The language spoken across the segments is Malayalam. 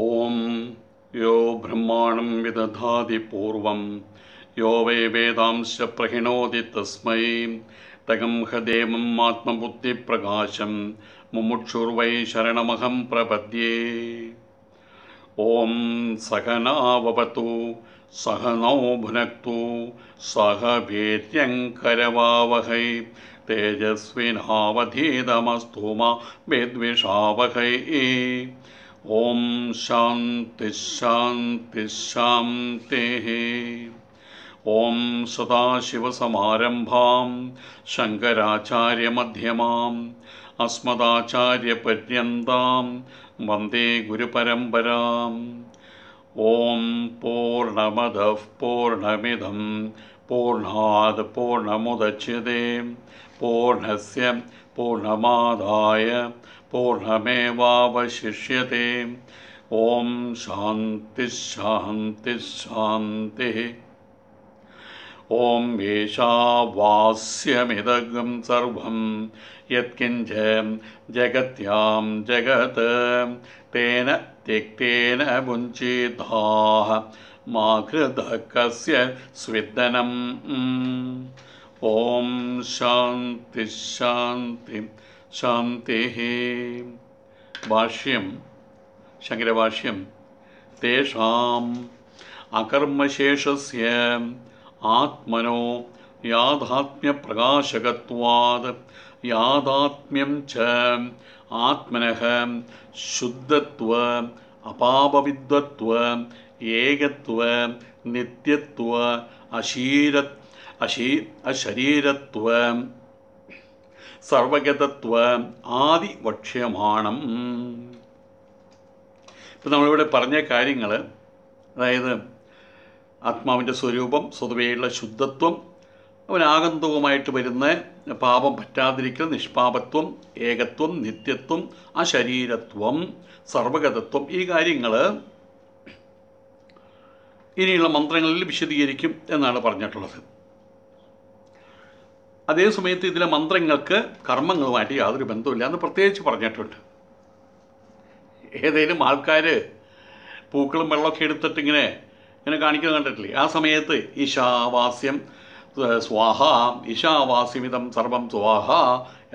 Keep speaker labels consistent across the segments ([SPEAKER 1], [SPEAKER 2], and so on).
[SPEAKER 1] ॐ यो ब्रह्माणं विदधाति पूर्वं यो वै वेदांश्च प्रहिणोति तस्मै तगं हदेवम् आत्मबुद्धिप्रकाशं मुमुक्षुर्वै शरणमहं प्रपद्ये ॐ सहनावपतु सहनौ भुनक्तु सह तेजस्विनावधीतमस्तु मा विद्विषावहै ओम शांति शांति शांति ॐ सदाशिवसमारम्भां शङ्कराचार्यमध्यमाम् अस्मदाचार्यपर्यन्तां वन्दे गुरुपरम्पराम् ॐ पूर्णमदः पूर्णमिदम् पूर्णात् पूर्णमुदच्यते पूर्णस्य पूर्णमादाय पूर्णमेवावशिष्यते ॐ शान्तिश्शान्तिश्शान्तिः ॐ एषा वास्यमिदगं सर्वं यत्किञ्च जगत्यां जगत् तेन त्यक्तेन भुञ्चिताः माकृकस्य स्वेदनम् ॐ शान्तिशान्ति शान्तेः भाष्यं शङ्करभाष्यं तेषाम् अकर्मशेषस्य आत्मनो याधात्म्यप्रकाशकत्वात् यादात्म्यं च आत्मनः शुद्धत्व अपापविद्वत्व ഏകത്വ നിത്യത്വ അശീര അശീ അശരീരത്വ സർവഗതത്വ ആദി വക്ഷ്യമാണം ഇപ്പം നമ്മളിവിടെ പറഞ്ഞ കാര്യങ്ങൾ അതായത് ആത്മാവിൻ്റെ സ്വരൂപം സ്വതവേയുള്ള ശുദ്ധത്വം അവൻ വരുന്ന പാപം പറ്റാതിരിക്കൽ നിഷ്പാപത്വം ഏകത്വം നിത്യത്വം അശരീരത്വം സർവഗതത്വം ഈ കാര്യങ്ങൾ ഇനിയുള്ള മന്ത്രങ്ങളിൽ വിശദീകരിക്കും എന്നാണ് പറഞ്ഞിട്ടുള്ളത് അതേസമയത്ത് ഇതിലെ മന്ത്രങ്ങൾക്ക് കർമ്മങ്ങളുമായിട്ട് യാതൊരു ബന്ധവുമില്ല എന്ന് പ്രത്യേകിച്ച് പറഞ്ഞിട്ടുണ്ട് ഏതെങ്കിലും ആൾക്കാർ പൂക്കളും വെള്ളമൊക്കെ എടുത്തിട്ട് ഇങ്ങനെ ഇങ്ങനെ കാണിക്കുന്നത് കണ്ടിട്ടില്ലേ ആ സമയത്ത് ഈശാവാസ്യം സ്വാഹ ഈശാവാസ്യമിതം സർവം സ്വാഹ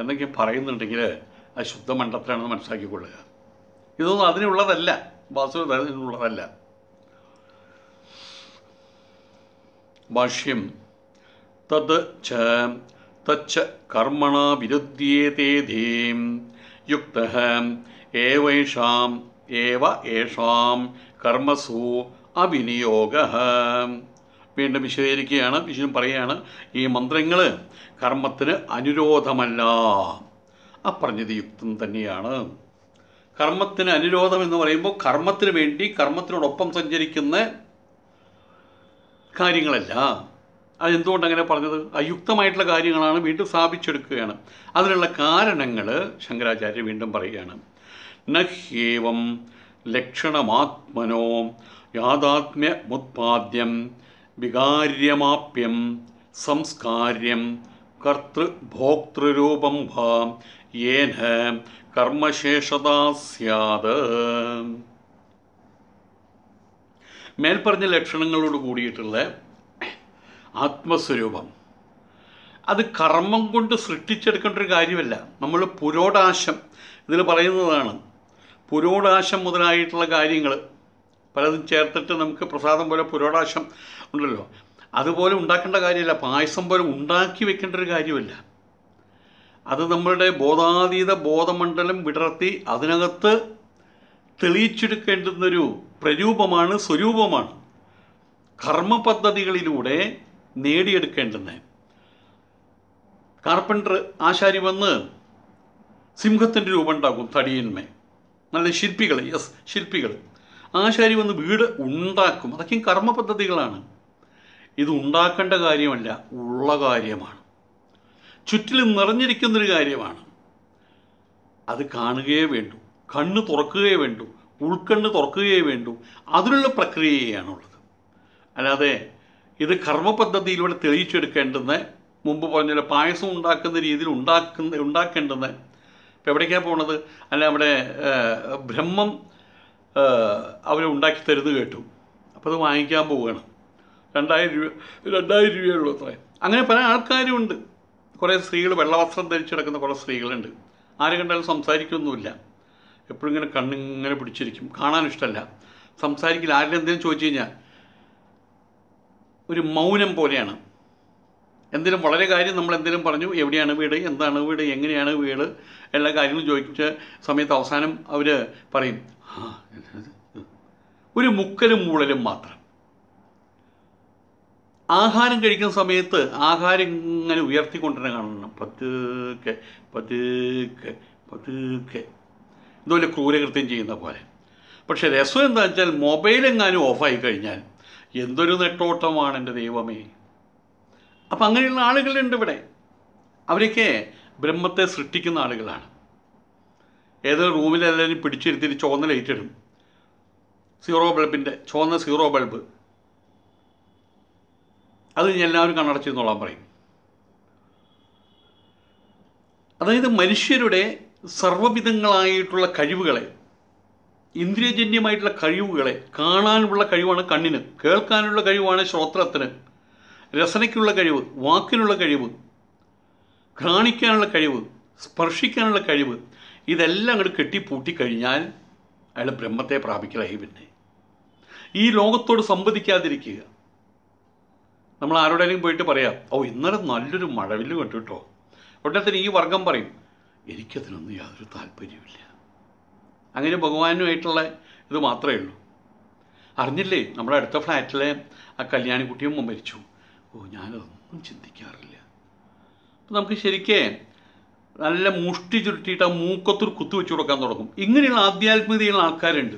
[SPEAKER 1] എന്നൊക്കെ പറയുന്നുണ്ടെങ്കിൽ അത് ശുദ്ധ മനസ്സിലാക്കിക്കൊള്ളുക ഇതൊന്നും അതിനുള്ളതല്ല വാസുവിനുള്ളതല്ല ഭാഷ്യം തത് ച തച്ച കർമ്മണ വിരുദ്ധ്യേതേധീ യുക്ത ഏവൈഷാം ഏവ ഏഷാം കർമ്മസു അവിനിയോഗ വീണ്ടും വിശദീകരിക്കുകയാണ് വിഷ്ണു പറയുകയാണ് ഈ മന്ത്രങ്ങൾ കർമ്മത്തിന് അനുരോധമല്ല അപ്പറഞ്ഞത് യുക്തം തന്നെയാണ് കർമ്മത്തിന് അനുരോധം എന്ന് പറയുമ്പോൾ കർമ്മത്തിന് വേണ്ടി കർമ്മത്തിനോടൊപ്പം സഞ്ചരിക്കുന്ന കാര്യങ്ങളല്ല അതെന്തുകൊണ്ട് അങ്ങനെ പറഞ്ഞത് അയുക്തമായിട്ടുള്ള കാര്യങ്ങളാണ് വീണ്ടും സ്ഥാപിച്ചെടുക്കുകയാണ് അതിനുള്ള കാരണങ്ങൾ ശങ്കരാചാര്യ വീണ്ടും പറയുകയാണ് നഹ്യേവം ലക്ഷണമാത്മനോ യാഥാത്മ്യമുത്പാദ്യം വികാര്യമാപ്യം സംസ്കാര്യം കർത്തൃഭോക്തൃരൂപം വാ ഏന കർമ്മശേഷതാ സ്യാത് മേൽപ്പറഞ്ഞ ലക്ഷണങ്ങളോട് കൂടിയിട്ടുള്ള ആത്മസ്വരൂപം അത് കർമ്മം കൊണ്ട് സൃഷ്ടിച്ചെടുക്കേണ്ട ഒരു കാര്യമല്ല നമ്മൾ പുരോടാശം ഇതിൽ പറയുന്നതാണ് പുരോടാശം മുതലായിട്ടുള്ള കാര്യങ്ങൾ പലതും ചേർത്തിട്ട് നമുക്ക് പ്രസാദം പോലെ പുരോടാശം ഉണ്ടല്ലോ അതുപോലെ ഉണ്ടാക്കേണ്ട കാര്യമല്ല പായസം പോലെ ഉണ്ടാക്കി വെക്കേണ്ട ഒരു കാര്യമല്ല അത് നമ്മളുടെ ബോധാതീത ബോധമണ്ഡലം വിടർത്തി അതിനകത്ത് തെളിയിച്ചെടുക്കേണ്ടുന്നൊരു പ്രരൂപമാണ് സ്വരൂപമാണ് കർമ്മ പദ്ധതികളിലൂടെ നേടിയെടുക്കേണ്ടുന്നത് കാർപ്പൻ്റർ ആശാരി വന്ന് സിംഹത്തിൻ്റെ രൂപം ഉണ്ടാക്കും തടിയന്മേ നല്ല ശില്പികൾ യെസ് ശില്പികൾ ആശാരി വന്ന് വീട് ഉണ്ടാക്കും അതൊക്കെയും കർമ്മ പദ്ധതികളാണ് ഇത് ഉണ്ടാക്കേണ്ട കാര്യമല്ല ഉള്ള കാര്യമാണ് ചുറ്റിലും നിറഞ്ഞിരിക്കുന്നൊരു കാര്യമാണ് അത് കാണുകയേ വേണ്ടു കണ്ണ് തുറക്കുകയേ വേണ്ടു ഉൾക്കണ്ണ് തുറക്കുകയേ വേണ്ടു അതിനുള്ള പ്രക്രിയയാണുള്ളത് അല്ലാതെ ഇത് കർമ്മപദ്ധതിയിലൂടെ തെളിയിച്ചെടുക്കേണ്ടുന്ന മുമ്പ് പറഞ്ഞ പായസം ഉണ്ടാക്കുന്ന രീതിയിൽ ഉണ്ടാക്കുന്ന ഉണ്ടാക്കേണ്ടുന്ന ഇപ്പം എവിടേക്കാണ് പോണത് അല്ല നമ്മുടെ ബ്രഹ്മം അവർ ഉണ്ടാക്കി തരുന്നു കേട്ടു അപ്പോൾ അത് വാങ്ങിക്കാൻ പോവുകയാണ് രണ്ടായിരം രൂപ രണ്ടായിരം രൂപയുള്ളൂ അത്ര അങ്ങനെ പല ആൾക്കാരും ഉണ്ട് കുറേ സ്ത്രീകൾ വെള്ളവസ്ത്രം ധരിച്ചു കിടക്കുന്ന കുറേ സ്ത്രീകളുണ്ട് ആരും കണ്ടാലും സംസാരിക്കൊന്നുമില്ല എപ്പോഴും ഇങ്ങനെ കണ്ണിങ്ങനെ പിടിച്ചിരിക്കും കാണാൻ ഇഷ്ടമല്ല സംസാരിക്കില്ല ആരെങ്കിലും എന്തെങ്കിലും ചോദിച്ചു കഴിഞ്ഞാൽ ഒരു മൗനം പോലെയാണ് എന്തെങ്കിലും വളരെ കാര്യം നമ്മൾ എന്തെങ്കിലും പറഞ്ഞു എവിടെയാണ് വീട് എന്താണ് വീട് എങ്ങനെയാണ് വീട് എല്ലാ കാര്യങ്ങളും ചോദിച്ച സമയത്ത് അവസാനം അവർ പറയും ഒരു മുക്കലും മൂളലും മാത്രം ആഹാരം കഴിക്കുന്ന സമയത്ത് ആഹാരം ഇങ്ങനെ ഉയർത്തിക്കൊണ്ടിരുന്ന കാണണം പതുക്കെ പതുക്കെ പതുക്കെ ഇതുപോലെ ക്രൂരകൃത്യം ചെയ്യുന്ന പോലെ പക്ഷേ രസം എന്താ വെച്ചാൽ മൊബൈൽ എങ്ങാനും ഓഫായി കഴിഞ്ഞാൽ എന്തൊരു നെട്ടോട്ടമാണ് എൻ്റെ ദൈവമേ അപ്പം അങ്ങനെയുള്ള ആളുകളുണ്ട് ഇവിടെ അവരൊക്കെ ബ്രഹ്മത്തെ സൃഷ്ടിക്കുന്ന ആളുകളാണ് ഏതൊരു റൂമിലെല്ലാവരും പിടിച്ചിരുത്തി ചുവന്ന ലൈറ്റ് ഇടും സീറോ ബൾബിൻ്റെ ചുവന്ന സീറോ ബൾബ് അത് എല്ലാവരും കണ്ണടച്ചിരുന്നോളാൻ പറയും അതായത് മനുഷ്യരുടെ സർവവിധങ്ങളായിട്ടുള്ള കഴിവുകളെ ഇന്ദ്രിയജന്യമായിട്ടുള്ള കഴിവുകളെ കാണാനുള്ള കഴിവാണ് കണ്ണിന് കേൾക്കാനുള്ള കഴിവാണ് ശ്രോത്രത്തിന് രസനയ്ക്കുള്ള കഴിവ് വാക്കിനുള്ള കഴിവ് ഘ്രാണിക്കാനുള്ള കഴിവ് സ്പർശിക്കാനുള്ള കഴിവ് ഇതെല്ലാം അങ്ങോട്ട് കെട്ടിപ്പൂട്ടി കഴിഞ്ഞാൽ അയാൾ ബ്രഹ്മത്തെ പ്രാപിക്കലായി പിന്നെ ഈ ലോകത്തോട് സംവദിക്കാതിരിക്കുക നമ്മൾ ആരോടെങ്കിലും പോയിട്ട് പറയാം ഓ ഇന്നലെ നല്ലൊരു മഴവില്ല് കണ്ടു കേട്ടോ ഉടനെ തന്നെ ഈ വർഗം പറയും എനിക്കതിനൊന്നും യാതൊരു താല്പര്യമില്ല അങ്ങനെ ഭഗവാനുമായിട്ടുള്ള ഇത് മാത്രമേ ഉള്ളൂ അറിഞ്ഞില്ലേ നമ്മുടെ അടുത്ത ഫ്ലാറ്റിലെ ആ കല്യാണിക്കുട്ടിയമ്മ മരിച്ചു ഓ ഞാനതൊന്നും ചിന്തിക്കാറില്ല അപ്പം നമുക്ക് ശരിക്കേ നല്ല മുഷ്ടി ചുരുട്ടിയിട്ട് ആ മൂക്കത്തൊരു കുത്തു വെച്ചു കൊടുക്കാൻ തുടങ്ങും ഇങ്ങനെയുള്ള ആധ്യാത്മികതയുള്ള ആൾക്കാരുണ്ട്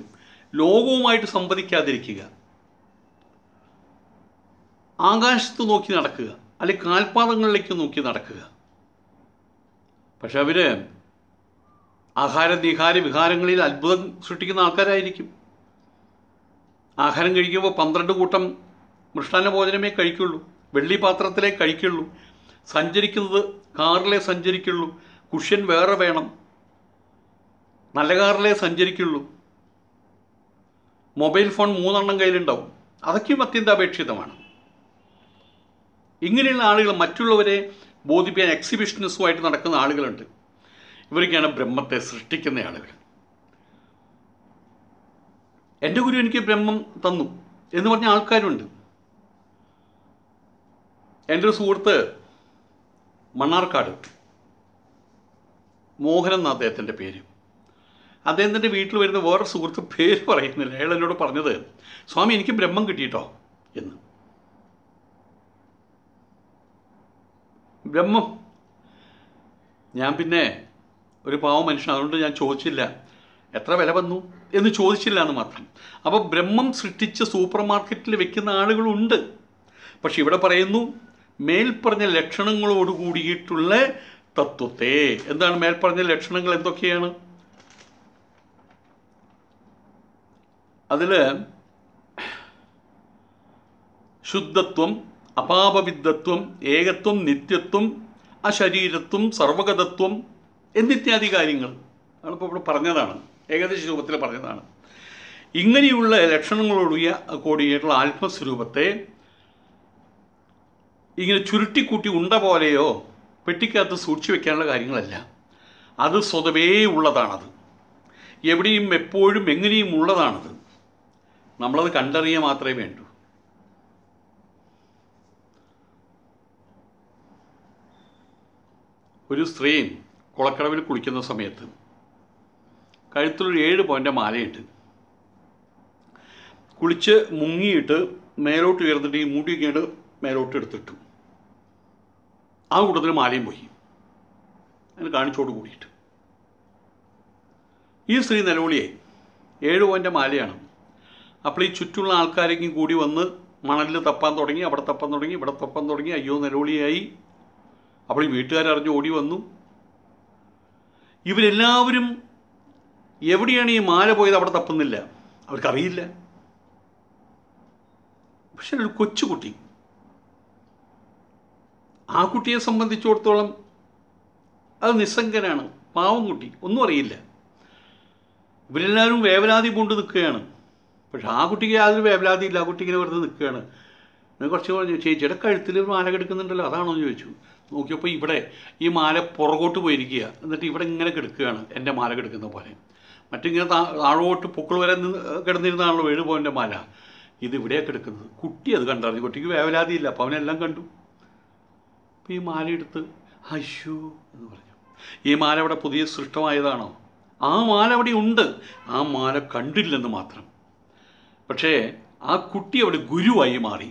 [SPEAKER 1] ലോകവുമായിട്ട് സംവദിക്കാതിരിക്കുക ആകാശത്ത് നോക്കി നടക്കുക അല്ലെങ്കിൽ കാൽപാദങ്ങളിലേക്ക് നോക്കി നടക്കുക പക്ഷെ അവര് ആഹാര നിഹാര വിഹാരങ്ങളിൽ അത്ഭുതം സൃഷ്ടിക്കുന്ന ആൾക്കാരായിരിക്കും ആഹാരം കഴിക്കുമ്പോൾ പന്ത്രണ്ട് കൂട്ടം മൃഷ്ടാന്ന ഭോജനമേ കഴിക്കുള്ളൂ വെള്ളി പാത്രത്തിലേ കഴിക്കുള്ളൂ സഞ്ചരിക്കുന്നത് കാറിലേ സഞ്ചരിക്കുള്ളൂ കുഷ്യൻ വേറെ വേണം നല്ല കാറിലേ സഞ്ചരിക്കുള്ളൂ മൊബൈൽ ഫോൺ മൂന്നെണ്ണം കയ്യിലുണ്ടാവും അതൊക്കെയും അത്യന്താപേക്ഷിതമാണ് ഇങ്ങനെയുള്ള ആളുകൾ മറ്റുള്ളവരെ ബോധിപ്പിക്കാൻ എക്സിബിഷനിസുമായിട്ട് നടക്കുന്ന ആളുകളുണ്ട് ഇവരൊക്കെയാണ് ബ്രഹ്മത്തെ സൃഷ്ടിക്കുന്ന ആളുകൾ എൻ്റെ ഗുരു എനിക്ക് ബ്രഹ്മം തന്നു എന്ന് പറഞ്ഞ ആൾക്കാരുണ്ട് എൻ്റെ ഒരു സുഹൃത്ത് മണ്ണാർക്കാട് മോഹൻ എന്ന അദ്ദേഹത്തിൻ്റെ പേര് അദ്ദേഹത്തിൻ്റെ വീട്ടിൽ വരുന്ന വേറെ സുഹൃത്ത് പേര് പറയുന്നില്ല അയാൾ എന്നോട് പറഞ്ഞത് സ്വാമി എനിക്ക് ബ്രഹ്മം കിട്ടിയിട്ടോ എന്ന് ബ്രഹ്മം ഞാൻ പിന്നെ ഒരു പാവം മനുഷ്യൻ അതുകൊണ്ട് ഞാൻ ചോദിച്ചില്ല എത്ര വില വന്നു എന്ന് ചോദിച്ചില്ല എന്ന് മാത്രം അപ്പോൾ ബ്രഹ്മം സൃഷ്ടിച്ച് സൂപ്പർ മാർക്കറ്റിൽ വെക്കുന്ന ആളുകളുണ്ട് പക്ഷെ ഇവിടെ പറയുന്നു മേൽപ്പറഞ്ഞ ലക്ഷണങ്ങളോട് കൂടിയിട്ടുള്ള തത്വത്തെ എന്താണ് മേൽപ്പറഞ്ഞ ലക്ഷണങ്ങൾ എന്തൊക്കെയാണ് അതിൽ ശുദ്ധത്വം അപാപവിദ്ധത്വം ഏകത്വം നിത്യത്വം അശരീരത്വം സർവഗതത്വം എന്നിത്യാദി കാര്യങ്ങൾ നമ്മളിപ്പോൾ ഇവിടെ പറഞ്ഞതാണ് ഏകദേശ രൂപത്തിൽ പറഞ്ഞതാണ് ഇങ്ങനെയുള്ള ലക്ഷണങ്ങളോടിയ കൂടിയിട്ടുള്ള ആത്മസ്വരൂപത്തെ ഇങ്ങനെ ചുരുട്ടിക്കൂട്ടി ഉണ്ട പോലെയോ പെട്ടിക്കകത്ത് സൂക്ഷിച്ചു വെക്കാനുള്ള കാര്യങ്ങളല്ല അത് സ്വതവേ ഉള്ളതാണത് എവിടെയും എപ്പോഴും എങ്ങനെയും ഉള്ളതാണത് നമ്മളത് കണ്ടറിയുക മാത്രമേ വേണ്ടൂ ഒരു സ്ത്രീ കുളക്കടവിൽ കുളിക്കുന്ന സമയത്ത് കഴുത്തിലൊരു ഏഴ് പോയിൻ്റെ മാലയുണ്ട് കുളിച്ച് മുങ്ങിയിട്ട് മേലോട്ട് ഉയർന്നിട്ട് ഈ മൂടിയൊക്കെയാണ് മേലോട്ട് എടുത്തിട്ടു ആ കൂട്ടത്തിൽ മാലയും പോയി അതിന് കാണിച്ചോട് കൂടിയിട്ട് ഈ സ്ത്രീ നിലവിളിയെ ഏഴ് പോയിൻ്റെ മാലയാണ് അപ്പോൾ ഈ ചുറ്റുമുള്ള ആൾക്കാരെങ്കിലും കൂടി വന്ന് മണലിൽ തപ്പാൻ തുടങ്ങി അവിടെ തപ്പാൻ തുടങ്ങി ഇവിടെ തപ്പാൻ തുടങ്ങി അയ്യോ നിലവിളിയായി അപ്പോൾ ഈ വീട്ടുകാരറിഞ്ഞ് ഓടി വന്നു ഇവരെല്ലാവരും എവിടെയാണ് ഈ മാല പോയത് അവിടെ തപ്പുന്നില്ല അവർക്കറിയില്ല പക്ഷെ ഒരു കൊച്ചുകുട്ടി ആ കുട്ടിയെ സംബന്ധിച്ചിടത്തോളം അത് നിസ്സംഗനാണ് പാവം കുട്ടി ഒന്നും അറിയില്ല ഇവരെല്ലാവരും വേവലാതി കൊണ്ട് നിൽക്കുകയാണ് പക്ഷെ ആ കുട്ടിക്ക് യാതൊരു വേവലാതി ഇല്ല ആ കുട്ടി ഇങ്ങനെ വെറുതെ നിൽക്കുകയാണ് അങ്ങനെ കുറച്ച് പറഞ്ഞു ചേച്ചിയുടെ കഴുത്തിൽ ഒരു മാല കിടക്കുന്നുണ്ടല്ലോ അതാണോ എന്ന് ചോദിച്ചു നോക്കിയപ്പോൾ ഇവിടെ ഈ മാല പുറകോട്ട് പോയിരിക്കുക എന്നിട്ട് ഇവിടെ ഇങ്ങനെ കിടക്കുകയാണ് എൻ്റെ മാല കിടക്കുന്ന പോലെ മറ്റിങ്ങനെ താഴോട്ട് പൊക്കൾ വരെ നിന്ന് കിടന്നിരുന്നാണല്ലോ ഏഴ് പോയിൻ്റെ മാല ഇത് ഇവിടെയാണ് കിടക്കുന്നത് കുട്ടി അത് കണ്ടറിഞ്ഞു കുട്ടിക്ക് വേവലാതിയില്ല അപ്പോൾ അവനെല്ലാം കണ്ടു അപ്പോൾ ഈ മാല എടുത്ത് അശു എന്ന് പറഞ്ഞു ഈ മാല അവിടെ പുതിയ സൃഷ്ടമായതാണോ ആ മാല അവിടെ ഉണ്ട് ആ മാല കണ്ടില്ലെന്ന് മാത്രം പക്ഷേ ആ കുട്ടി അവിടെ ഗുരുവായി മാറി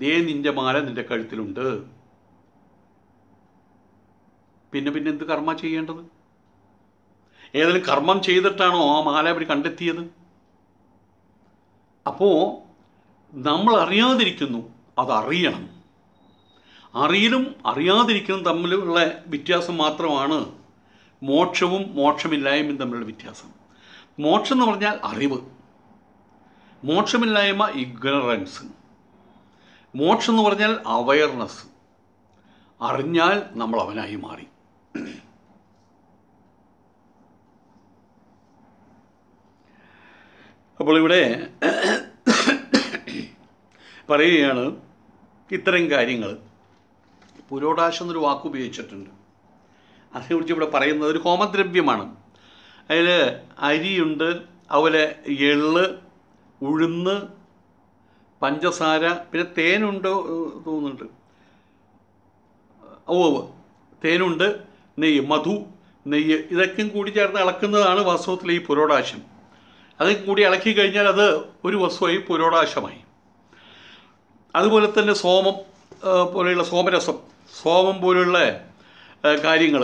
[SPEAKER 1] ദേ നിന്റെ മാല നിന്റെ കഴുത്തിലുണ്ട് പിന്നെ പിന്നെ എന്ത് കർമ്മ ചെയ്യേണ്ടത് ഏതെങ്കിലും കർമ്മം ചെയ്തിട്ടാണോ ആ മാല അവർ കണ്ടെത്തിയത് അപ്പോൾ നമ്മൾ അറിയാതിരിക്കുന്നു അതറിയണം അറിയലും അറിയാതിരിക്കലും തമ്മിലുള്ള വ്യത്യാസം മാത്രമാണ് മോക്ഷവും മോക്ഷമില്ലായ്മയും തമ്മിലുള്ള വ്യത്യാസം മോക്ഷം എന്ന് പറഞ്ഞാൽ അറിവ് മോക്ഷമില്ലായ്മ ഇഗ്നറൻസ് മോക്ഷം എന്ന് പറഞ്ഞാൽ അവയർനെസ് അറിഞ്ഞാൽ നമ്മൾ അവനായി മാറി അപ്പോൾ ഇവിടെ പറയുകയാണ് ഇത്തരം കാര്യങ്ങൾ പുരോടാശം എന്നൊരു വാക്ക് ഉപയോഗിച്ചിട്ടുണ്ട് അതിനെക്കുറിച്ച് ഇവിടെ പറയുന്നത് ഒരു ഹോമദ്രവ്യമാണ് അതിൽ അരിയുണ്ട് അതുപോലെ എള് ഉഴുന്ന് പഞ്ചസാര പിന്നെ തേനുണ്ടോ തോന്നുന്നുണ്ട് ഓ ഓ തേനുണ്ട് നെയ്യ് മധു നെയ്യ് ഇതൊക്കെയും കൂടി ചേർന്ന് ഇളക്കുന്നതാണ് വാസ്തവത്തിൽ ഈ പുരോടാശം അതൊക്കെ കൂടി ഇളക്കി കഴിഞ്ഞാൽ അത് ഒരു വസ്തുവായി പുരോടാശമായി അതുപോലെ തന്നെ സോമം പോലെയുള്ള സോമരസം സോമം പോലെയുള്ള കാര്യങ്ങൾ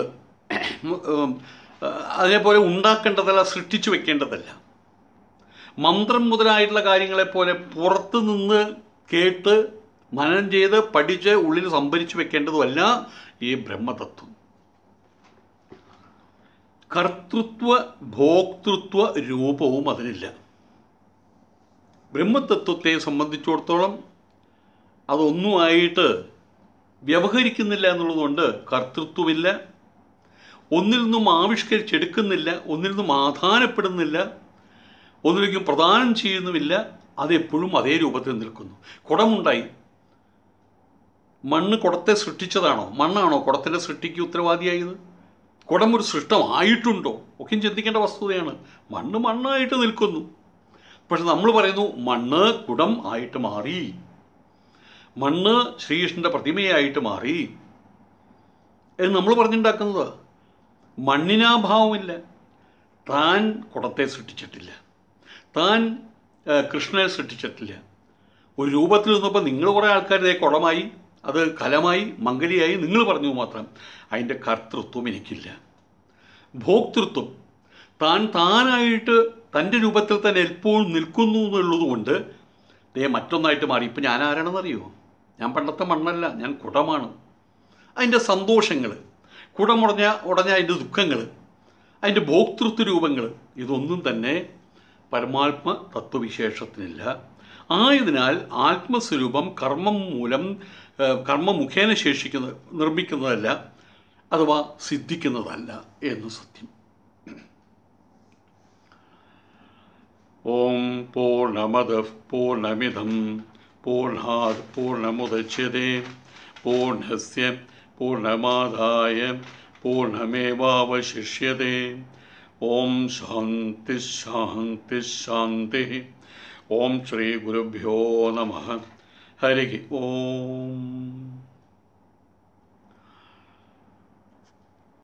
[SPEAKER 1] അതിനെപ്പോലെ ഉണ്ടാക്കേണ്ടതല്ല സൃഷ്ടിച്ചു വെക്കേണ്ടതല്ല മന്ത്രം മുതലായിട്ടുള്ള കാര്യങ്ങളെപ്പോലെ പുറത്ത് നിന്ന് കേട്ട് മനനം ചെയ്ത് പഠിച്ച് ഉള്ളിൽ സംഭരിച്ചു വെക്കേണ്ടതുമല്ല ഈ ബ്രഹ്മതത്വം കർത്തൃത്വ ഭോക്തൃത്വ രൂപവും അതിനില്ല ബ്രഹ്മതത്വത്തെ സംബന്ധിച്ചിടത്തോളം അതൊന്നുമായിട്ട് വ്യവഹരിക്കുന്നില്ല എന്നുള്ളതുകൊണ്ട് കർത്തൃത്വമില്ല ഒന്നിൽ നിന്നും ആവിഷ്കരിച്ചെടുക്കുന്നില്ല ഒന്നിൽ നിന്നും ആധാനപ്പെടുന്നില്ല ഒന്നിലേക്കും പ്രദാനം ചെയ്യുന്നുമില്ല അതെപ്പോഴും അതേ രൂപത്തിൽ നിൽക്കുന്നു കുടമുണ്ടായി മണ്ണ് കുടത്തെ സൃഷ്ടിച്ചതാണോ മണ്ണാണോ കുടത്തിൻ്റെ സൃഷ്ടിക്ക് ഉത്തരവാദിയായത് കുടം ഒരു സൃഷ്ടമായിട്ടുണ്ടോ ഒക്കെ ചിന്തിക്കേണ്ട വസ്തുതയാണ് മണ്ണ് മണ്ണായിട്ട് നിൽക്കുന്നു പക്ഷെ നമ്മൾ പറയുന്നു മണ്ണ് കുടം ആയിട്ട് മാറി മണ്ണ് ശ്രീകൃഷ്ണൻ്റെ പ്രതിമയായിട്ട് മാറി എന്ന് നമ്മൾ പറഞ്ഞിട്ടുണ്ടാക്കുന്നത് മണ്ണിനാഭാവമില്ല താൻ കുടത്തെ സൃഷ്ടിച്ചിട്ടില്ല താൻ കൃഷ്ണനെ സൃഷ്ടിച്ചിട്ടില്ല ഒരു രൂപത്തിൽ നിന്നപ്പോൾ നിങ്ങൾ കുറേ ആൾക്കാരുടെ കുളമായി അത് കലമായി മംഗലിയായി നിങ്ങൾ പറഞ്ഞു മാത്രം അതിൻ്റെ കർത്തൃത്വം എനിക്കില്ല ഭോക്തൃത്വം താൻ താനായിട്ട് തൻ്റെ രൂപത്തിൽ തന്നെ എപ്പോഴും നിൽക്കുന്നു എന്നുള്ളതുകൊണ്ട് ദേ മറ്റൊന്നായിട്ട് മാറി ഇപ്പം ഞാൻ ആരാണെന്നറിയോ ഞാൻ പണ്ടത്തെ മണ്ണല്ല ഞാൻ കുടമാണ് അതിൻ്റെ സന്തോഷങ്ങൾ കുടമുടഞ്ഞ ഉടഞ്ഞ അതിൻ്റെ ദുഃഖങ്ങൾ അതിൻ്റെ ഭോക്തൃത്വ രൂപങ്ങൾ ഇതൊന്നും തന്നെ പരമാത്മ തത്വവിശേഷത്തിനില്ല ആയതിനാൽ ആത്മസ്വരൂപം കർമ്മം മൂലം കർമ്മ മുഖേന ശേഷിക്കുന്ന നിർമ്മിക്കുന്നതല്ല അഥവാ സിദ്ധിക്കുന്നതല്ല എന്ന് സത്യം ഓം പൂർണ്ണമത പൂർണമിതം പൂർണാ പൂർണ്ണമുദച്യതേ പൂർണ്ണസ്യ പൂർണമാദായ പൂർണമേവാവശിഷ്യതേ ओम शांति शांति शांति ओम श्री गुरुभ्यो नमः हरि ओम